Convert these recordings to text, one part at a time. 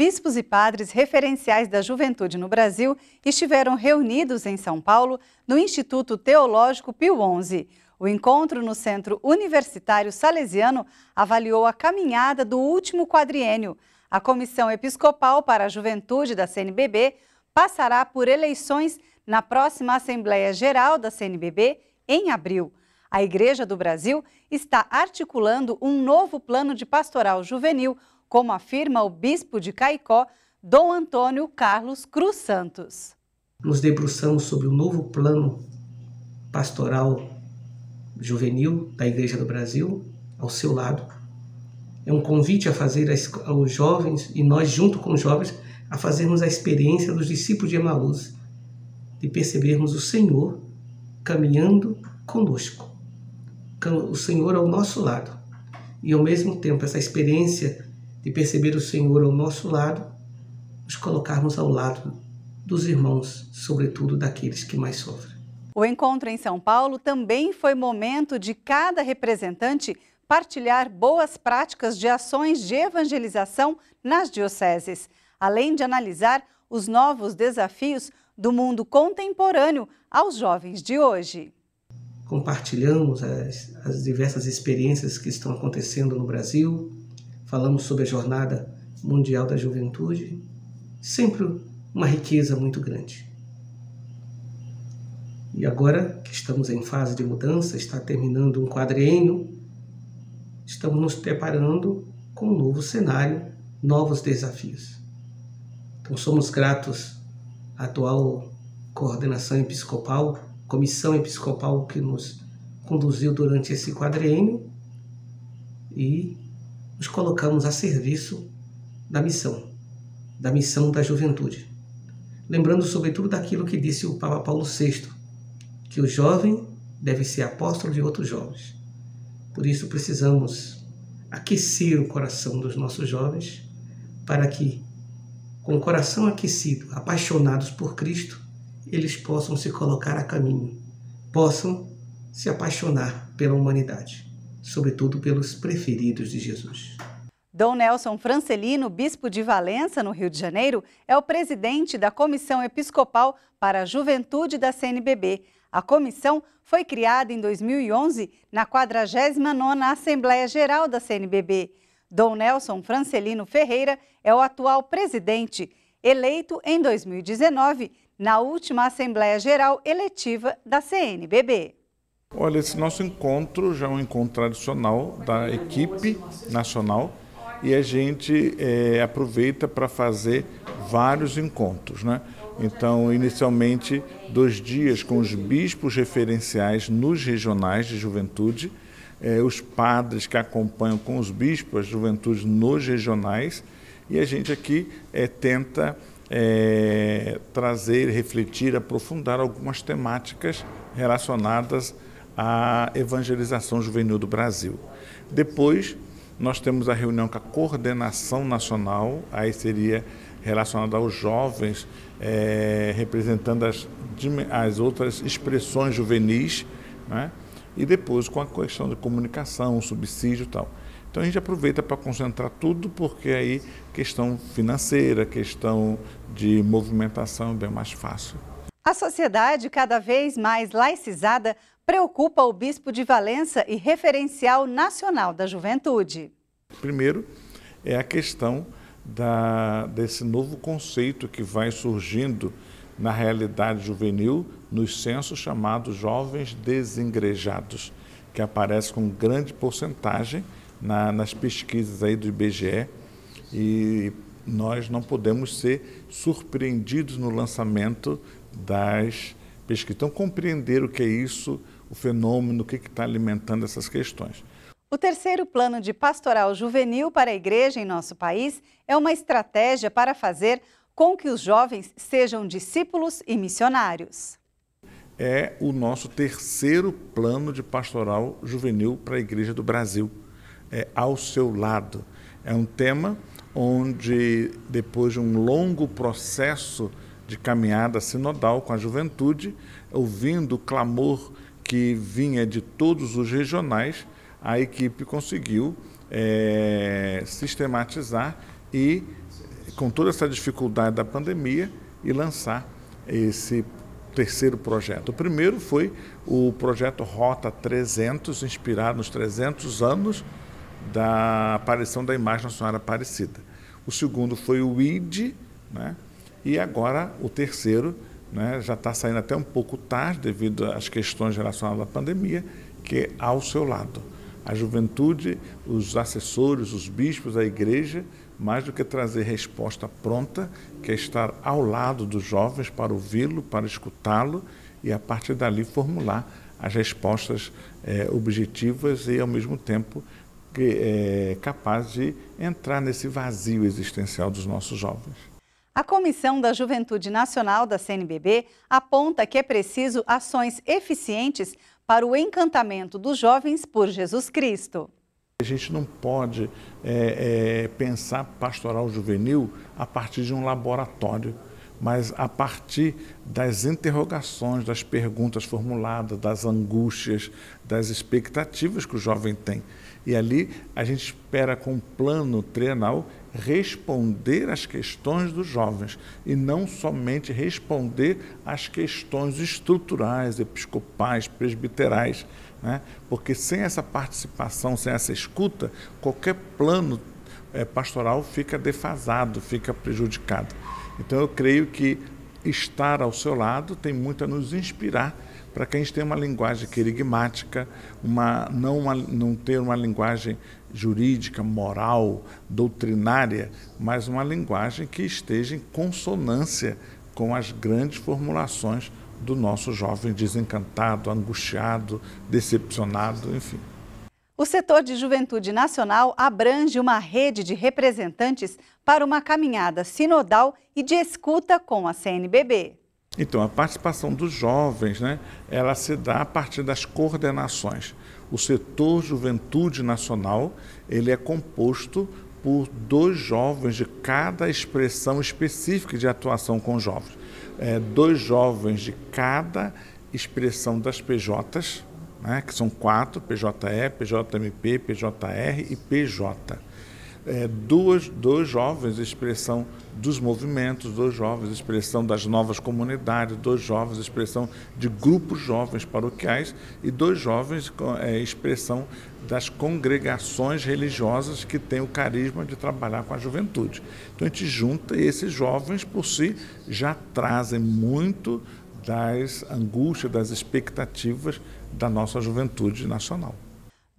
bispos e padres referenciais da juventude no Brasil estiveram reunidos em São Paulo no Instituto Teológico Pio XI. O encontro no Centro Universitário Salesiano avaliou a caminhada do último quadriênio. A Comissão Episcopal para a Juventude da CNBB passará por eleições na próxima Assembleia Geral da CNBB em abril. A Igreja do Brasil está articulando um novo plano de pastoral juvenil como afirma o bispo de Caicó, Dom Antônio Carlos Cruz Santos. Nos debruçamos sobre o novo plano pastoral juvenil da Igreja do Brasil, ao seu lado. É um convite a fazer aos jovens e nós, junto com os jovens, a fazermos a experiência dos discípulos de Emaús, de percebermos o Senhor caminhando conosco. O Senhor ao nosso lado. E ao mesmo tempo, essa experiência de perceber o Senhor ao nosso lado, nos colocarmos ao lado dos irmãos, sobretudo daqueles que mais sofrem. O encontro em São Paulo também foi momento de cada representante partilhar boas práticas de ações de evangelização nas dioceses, além de analisar os novos desafios do mundo contemporâneo aos jovens de hoje. Compartilhamos as, as diversas experiências que estão acontecendo no Brasil, falamos sobre a Jornada Mundial da Juventude, sempre uma riqueza muito grande. E agora que estamos em fase de mudança, está terminando um quadriênio, estamos nos preparando com um novo cenário, novos desafios. Então somos gratos à atual coordenação episcopal, comissão episcopal que nos conduziu durante esse quadriênio e nos colocamos a serviço da missão, da missão da juventude. Lembrando, sobretudo, daquilo que disse o Papa Paulo VI, que o jovem deve ser apóstolo de outros jovens. Por isso, precisamos aquecer o coração dos nossos jovens para que, com o coração aquecido, apaixonados por Cristo, eles possam se colocar a caminho, possam se apaixonar pela humanidade sobretudo pelos preferidos de Jesus. Dom Nelson Francelino, bispo de Valença, no Rio de Janeiro, é o presidente da Comissão Episcopal para a Juventude da CNBB. A comissão foi criada em 2011 na 49ª Assembleia Geral da CNBB. Dom Nelson Francelino Ferreira é o atual presidente, eleito em 2019 na última Assembleia Geral Eletiva da CNBB. Olha, esse nosso encontro já é um encontro tradicional da equipe nacional e a gente é, aproveita para fazer vários encontros. Né? Então, inicialmente, dois dias com os bispos referenciais nos regionais de juventude, eh, os padres que acompanham com os bispos a juventude nos regionais, e a gente aqui eh, tenta trazer, refletir, aprofundar algumas temáticas relacionadas a evangelização juvenil do Brasil. Depois, nós temos a reunião com a coordenação nacional, aí seria relacionada aos jovens, é, representando as, as outras expressões juvenis, né? e depois com a questão de comunicação, subsídio e tal. Então a gente aproveita para concentrar tudo, porque aí questão financeira, questão de movimentação é bem mais fácil. A sociedade cada vez mais laicizada preocupa o bispo de Valença e referencial nacional da juventude. Primeiro, é a questão da, desse novo conceito que vai surgindo na realidade juvenil nos censos chamados jovens desengrejados, que aparece com grande porcentagem na, nas pesquisas aí do IBGE e nós não podemos ser surpreendidos no lançamento das pesquisas. Então, compreender o que é isso o fenômeno, o que está alimentando essas questões. O terceiro plano de pastoral juvenil para a igreja em nosso país é uma estratégia para fazer com que os jovens sejam discípulos e missionários. É o nosso terceiro plano de pastoral juvenil para a Igreja do Brasil, é ao seu lado. É um tema onde, depois de um longo processo de caminhada sinodal com a juventude, ouvindo o clamor que vinha de todos os regionais, a equipe conseguiu é, sistematizar e, com toda essa dificuldade da pandemia, e lançar esse terceiro projeto. O primeiro foi o projeto Rota 300, inspirado nos 300 anos da aparição da imagem da Senhora Aparecida. O segundo foi o ID, né? e agora o terceiro né, já está saindo até um pouco tarde devido às questões relacionadas à pandemia, que é ao seu lado. A juventude, os assessores, os bispos, a igreja, mais do que trazer resposta pronta, que é estar ao lado dos jovens para ouvi-lo, para escutá-lo e a partir dali formular as respostas eh, objetivas e ao mesmo tempo que, eh, capaz de entrar nesse vazio existencial dos nossos jovens. A Comissão da Juventude Nacional da CNBB aponta que é preciso ações eficientes para o encantamento dos jovens por Jesus Cristo. A gente não pode é, é, pensar pastoral juvenil a partir de um laboratório, mas a partir das interrogações, das perguntas formuladas, das angústias, das expectativas que o jovem tem. E ali a gente espera com um plano trienal responder às questões dos jovens e não somente responder às questões estruturais, episcopais, presbiterais. Né? Porque sem essa participação, sem essa escuta, qualquer plano é, pastoral fica defasado, fica prejudicado. Então eu creio que estar ao seu lado tem muito a nos inspirar para que a gente tenha uma linguagem querigmática, uma, não, uma, não ter uma linguagem jurídica, moral, doutrinária, mas uma linguagem que esteja em consonância com as grandes formulações do nosso jovem desencantado, angustiado, decepcionado, enfim. O setor de juventude nacional abrange uma rede de representantes para uma caminhada sinodal e de escuta com a CNBB. Então, a participação dos jovens, né, ela se dá a partir das coordenações. O setor Juventude Nacional ele é composto por dois jovens de cada expressão específica de atuação com jovens. É, dois jovens de cada expressão das PJs, né, que são quatro, PJE, PJMP, PJR e PJ é, duas, dois jovens, expressão dos movimentos, dois jovens, expressão das novas comunidades, dois jovens, expressão de grupos jovens paroquiais e dois jovens, é, expressão das congregações religiosas que têm o carisma de trabalhar com a juventude. Então a gente junta e esses jovens por si já trazem muito das angústias, das expectativas da nossa juventude nacional.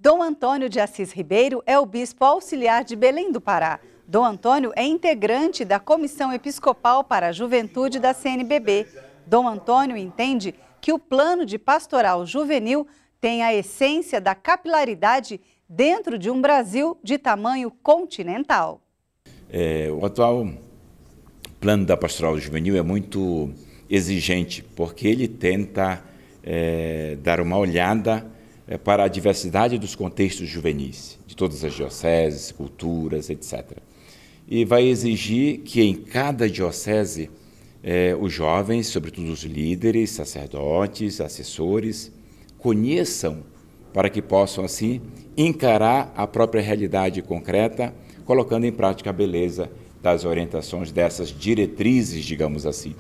Dom Antônio de Assis Ribeiro é o bispo auxiliar de Belém do Pará. Dom Antônio é integrante da Comissão Episcopal para a Juventude da CNBB. Dom Antônio entende que o plano de pastoral juvenil tem a essência da capilaridade dentro de um Brasil de tamanho continental. É, o atual plano da pastoral juvenil é muito exigente, porque ele tenta é, dar uma olhada é, para a diversidade dos contextos juvenis, de todas as dioceses, culturas, etc. E vai exigir que em cada diocese é, os jovens, sobretudo os líderes, sacerdotes, assessores, conheçam para que possam, assim, encarar a própria realidade concreta, colocando em prática a beleza das orientações, dessas diretrizes, digamos assim.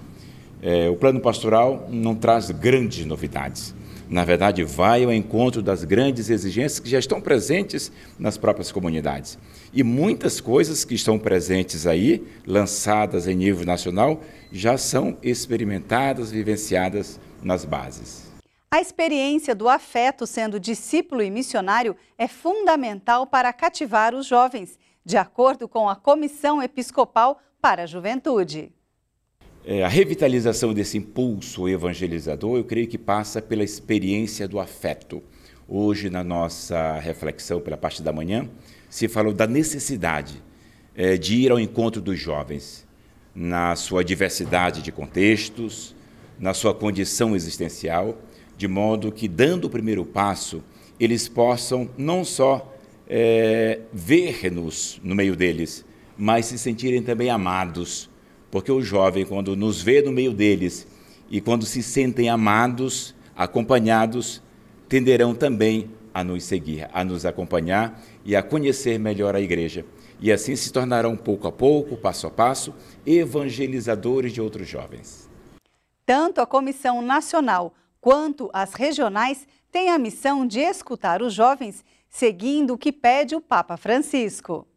É, o plano pastoral não traz grandes novidades na verdade, vai ao encontro das grandes exigências que já estão presentes nas próprias comunidades. E muitas coisas que estão presentes aí, lançadas em nível nacional, já são experimentadas, vivenciadas nas bases. A experiência do afeto sendo discípulo e missionário é fundamental para cativar os jovens, de acordo com a Comissão Episcopal para a Juventude. É, a revitalização desse impulso evangelizador, eu creio que passa pela experiência do afeto. Hoje, na nossa reflexão pela parte da manhã, se falou da necessidade é, de ir ao encontro dos jovens, na sua diversidade de contextos, na sua condição existencial, de modo que, dando o primeiro passo, eles possam não só é, ver-nos no meio deles, mas se sentirem também amados porque o jovem, quando nos vê no meio deles e quando se sentem amados, acompanhados, tenderão também a nos seguir, a nos acompanhar e a conhecer melhor a igreja. E assim se tornarão pouco a pouco, passo a passo, evangelizadores de outros jovens. Tanto a Comissão Nacional quanto as regionais têm a missão de escutar os jovens, seguindo o que pede o Papa Francisco.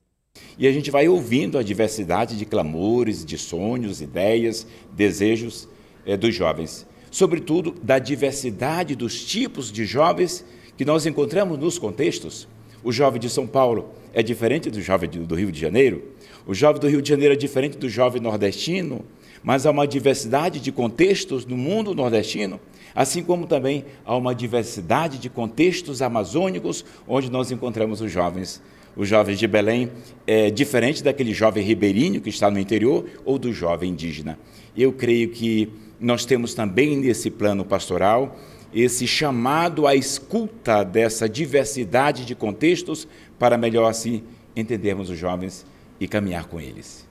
E a gente vai ouvindo a diversidade de clamores, de sonhos, ideias, desejos é, dos jovens. Sobretudo da diversidade dos tipos de jovens que nós encontramos nos contextos. O jovem de São Paulo é diferente do jovem do Rio de Janeiro, o jovem do Rio de Janeiro é diferente do jovem nordestino, mas há uma diversidade de contextos no mundo nordestino, assim como também há uma diversidade de contextos amazônicos onde nós encontramos os jovens o jovem de Belém é diferente daquele jovem ribeirinho que está no interior ou do jovem indígena. Eu creio que nós temos também nesse plano pastoral esse chamado à escuta dessa diversidade de contextos para melhor assim entendermos os jovens e caminhar com eles.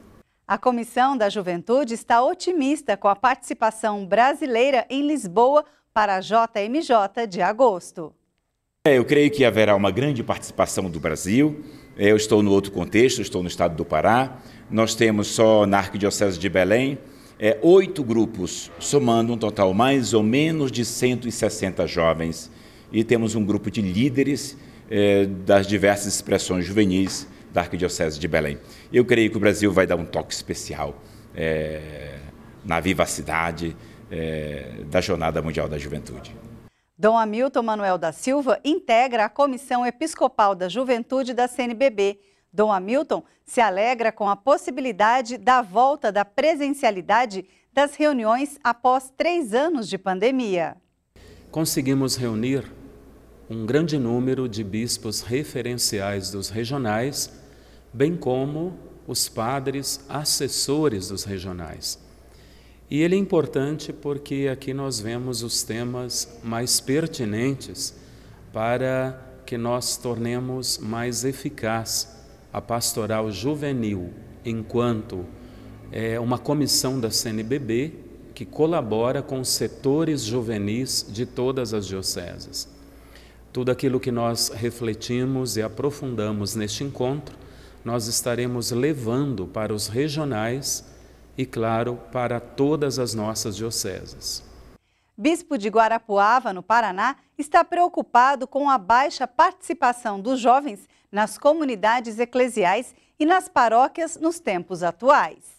A Comissão da Juventude está otimista com a participação brasileira em Lisboa para a JMJ de agosto. É, eu creio que haverá uma grande participação do Brasil. É, eu estou no outro contexto, estou no estado do Pará. Nós temos só na Arquidiocese de Belém é, oito grupos, somando um total mais ou menos de 160 jovens. E temos um grupo de líderes é, das diversas expressões juvenis da Arquidiocese de Belém. Eu creio que o Brasil vai dar um toque especial é, na vivacidade é, da Jornada Mundial da Juventude. Dom Hamilton Manuel da Silva integra a Comissão Episcopal da Juventude da CNBB. Dom Hamilton se alegra com a possibilidade da volta da presencialidade das reuniões após três anos de pandemia. Conseguimos reunir um grande número de bispos referenciais dos regionais, bem como os padres assessores dos regionais. E ele é importante porque aqui nós vemos os temas mais pertinentes para que nós tornemos mais eficaz a pastoral juvenil, enquanto é uma comissão da CNBB que colabora com os setores juvenis de todas as dioceses. Tudo aquilo que nós refletimos e aprofundamos neste encontro, nós estaremos levando para os regionais e, claro, para todas as nossas dioceses. Bispo de Guarapuava, no Paraná, está preocupado com a baixa participação dos jovens nas comunidades eclesiais e nas paróquias nos tempos atuais.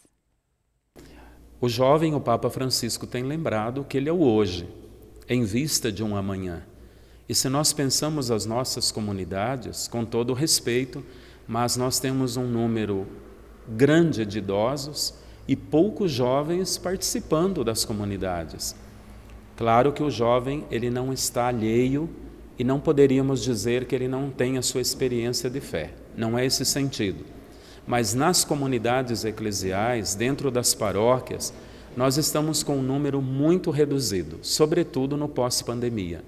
O jovem, o Papa Francisco, tem lembrado que ele é o hoje, em vista de um amanhã. E se nós pensamos as nossas comunidades, com todo respeito, mas nós temos um número grande de idosos e poucos jovens participando das comunidades. Claro que o jovem ele não está alheio e não poderíamos dizer que ele não tem a sua experiência de fé. Não é esse sentido. Mas nas comunidades eclesiais, dentro das paróquias, nós estamos com um número muito reduzido, sobretudo no pós-pandemia.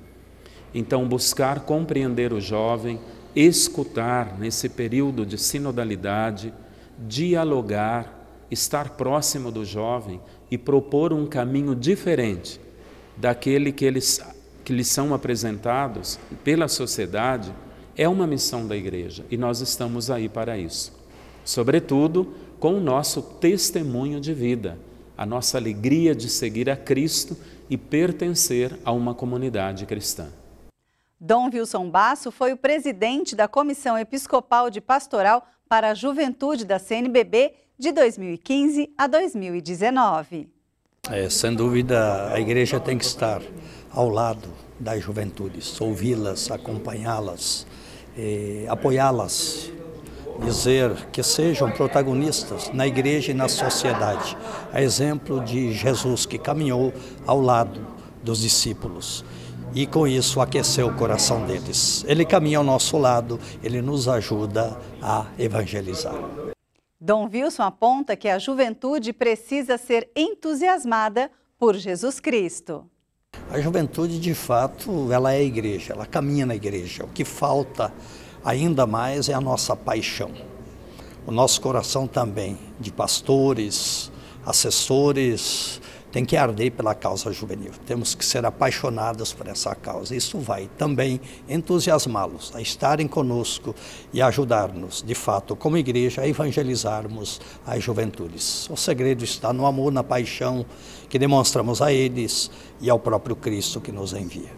Então, buscar compreender o jovem, escutar nesse período de sinodalidade, dialogar, estar próximo do jovem e propor um caminho diferente daquele que eles que lhes são apresentados pela sociedade é uma missão da igreja e nós estamos aí para isso. Sobretudo com o nosso testemunho de vida, a nossa alegria de seguir a Cristo e pertencer a uma comunidade cristã. Dom Wilson Basso foi o presidente da Comissão Episcopal de Pastoral para a Juventude da CNBB de 2015 a 2019. É, sem dúvida, a igreja tem que estar ao lado das juventudes, ouvi-las, acompanhá-las, eh, apoiá-las, dizer que sejam protagonistas na igreja e na sociedade. A exemplo de Jesus que caminhou ao lado dos discípulos e com isso aqueceu o coração deles. Ele caminha ao nosso lado, ele nos ajuda a evangelizar. Dom Wilson aponta que a juventude precisa ser entusiasmada por Jesus Cristo. A juventude, de fato, ela é a igreja, ela caminha na igreja. O que falta ainda mais é a nossa paixão. O nosso coração também, de pastores, assessores, tem que arder pela causa juvenil. Temos que ser apaixonados por essa causa. Isso vai também entusiasmá-los a estarem conosco e ajudar-nos, de fato, como igreja, a evangelizarmos as juventudes. O segredo está no amor, na paixão que demonstramos a eles e ao próprio Cristo que nos envia.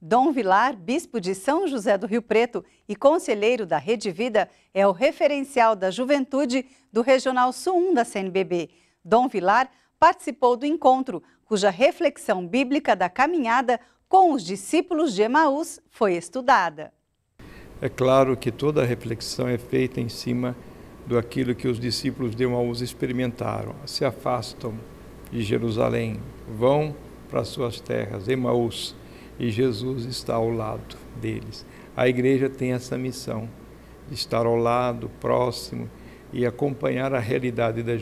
Dom Vilar, bispo de São José do Rio Preto e conselheiro da Rede Vida, é o referencial da juventude do Regional Sul 1 da CNBB. Dom Vilar participou do encontro, cuja reflexão bíblica da caminhada com os discípulos de Emaús foi estudada. É claro que toda a reflexão é feita em cima do aquilo que os discípulos de Emaús experimentaram. Se afastam de Jerusalém, vão para suas terras, Emaús, e Jesus está ao lado deles. A igreja tem essa missão de estar ao lado, próximo e acompanhar a realidade da,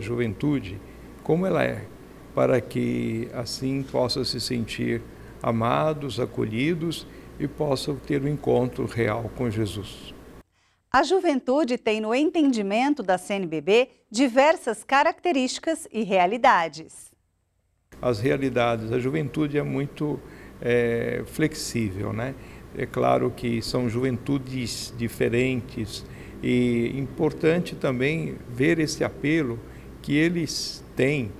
juventude como ela é, para que assim possam se sentir amados, acolhidos e possam ter um encontro real com Jesus. A juventude tem no entendimento da CNBB diversas características e realidades. As realidades, a juventude é muito é, flexível, né? É claro que são juventudes diferentes e importante também ver esse apelo que eles tem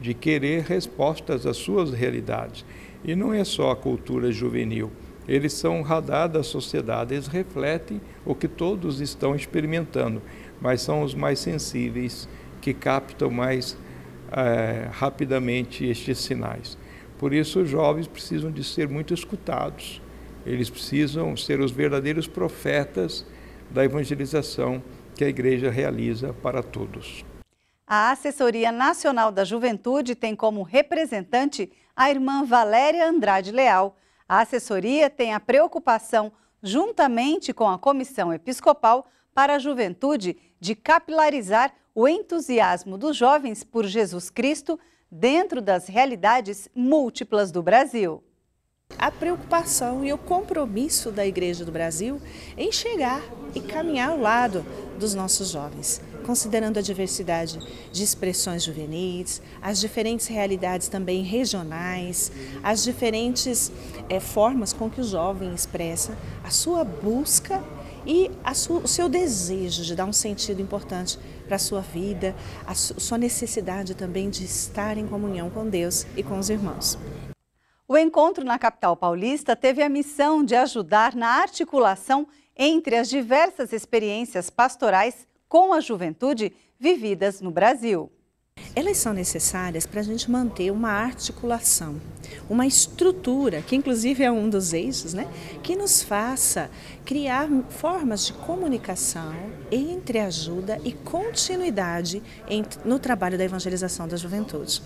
de querer respostas às suas realidades. E não é só a cultura juvenil. Eles são o radar da sociedade, eles refletem o que todos estão experimentando, mas são os mais sensíveis que captam mais é, rapidamente estes sinais. Por isso, os jovens precisam de ser muito escutados. Eles precisam ser os verdadeiros profetas da evangelização que a igreja realiza para todos. A Assessoria Nacional da Juventude tem como representante a irmã Valéria Andrade Leal. A assessoria tem a preocupação, juntamente com a Comissão Episcopal para a Juventude, de capilarizar o entusiasmo dos jovens por Jesus Cristo dentro das realidades múltiplas do Brasil a preocupação e o compromisso da Igreja do Brasil em chegar e caminhar ao lado dos nossos jovens considerando a diversidade de expressões juvenis, as diferentes realidades também regionais, as diferentes é, formas com que o jovem expressa a sua busca e sua, o seu desejo de dar um sentido importante para a sua vida, a sua necessidade também de estar em comunhão com Deus e com os irmãos. O encontro na capital paulista teve a missão de ajudar na articulação entre as diversas experiências pastorais com a juventude vividas no Brasil. Elas são necessárias para a gente manter uma articulação, uma estrutura, que inclusive é um dos eixos, né? que nos faça criar formas de comunicação, entre ajuda e continuidade no trabalho da evangelização da juventude.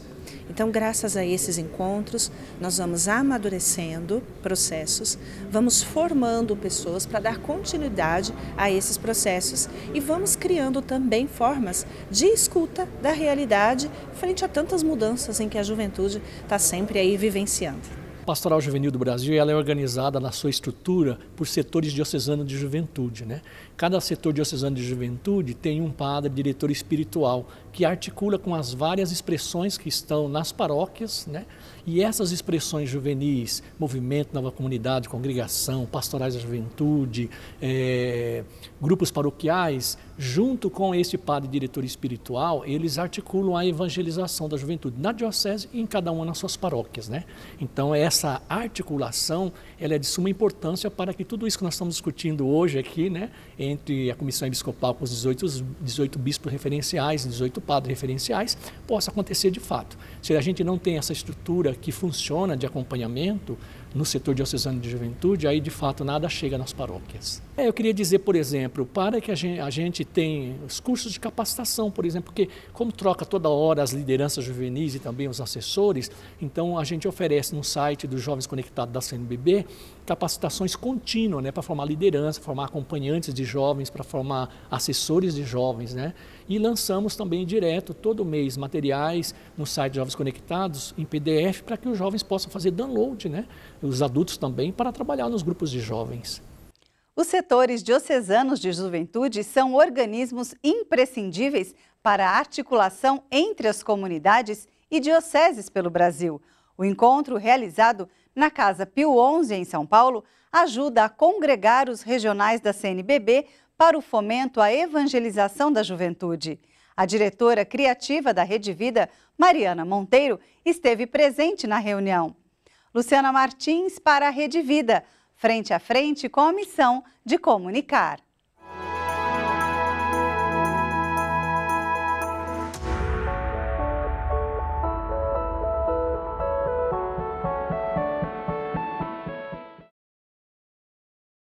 Então, graças a esses encontros, nós vamos amadurecendo processos, vamos formando pessoas para dar continuidade a esses processos e vamos criando também formas de escuta da realidade frente a tantas mudanças em que a juventude está sempre aí vivenciando. A Pastoral Juvenil do Brasil ela é organizada na sua estrutura por setores diocesanos de juventude. Né? Cada setor diocesano de juventude tem um padre, diretor espiritual, que articula com as várias expressões que estão nas paróquias, né? E essas expressões juvenis, movimento, nova comunidade, congregação, pastorais da juventude, é, grupos paroquiais, junto com esse padre diretor espiritual, eles articulam a evangelização da juventude na diocese e em cada uma nas suas paróquias, né? Então essa articulação, ela é de suma importância para que tudo isso que nós estamos discutindo hoje aqui, né? Em entre a comissão episcopal com os 18, 18 bispos referenciais, 18 padres referenciais, possa acontecer de fato. Se a gente não tem essa estrutura que funciona de acompanhamento no setor diocesano de juventude, aí de fato nada chega nas paróquias. É, eu queria dizer, por exemplo, para que a gente, a gente tenha os cursos de capacitação, por exemplo, porque como troca toda hora as lideranças juvenis e também os assessores, então a gente oferece no site dos Jovens Conectados da CNBB capacitações contínuas, né, para formar liderança, formar acompanhantes de jovens, para formar assessores de jovens, né? E lançamos também direto todo mês materiais no site Jovens Conectados em PDF para que os jovens possam fazer download, né? Os adultos também para trabalhar nos grupos de jovens. Os setores diocesanos de juventude são organismos imprescindíveis para a articulação entre as comunidades e dioceses pelo Brasil. O encontro realizado na Casa Pio 11 em São Paulo ajuda a congregar os regionais da CNBB para o fomento à evangelização da juventude. A diretora criativa da Rede Vida, Mariana Monteiro, esteve presente na reunião. Luciana Martins para a Rede Vida, frente a frente com a missão de comunicar.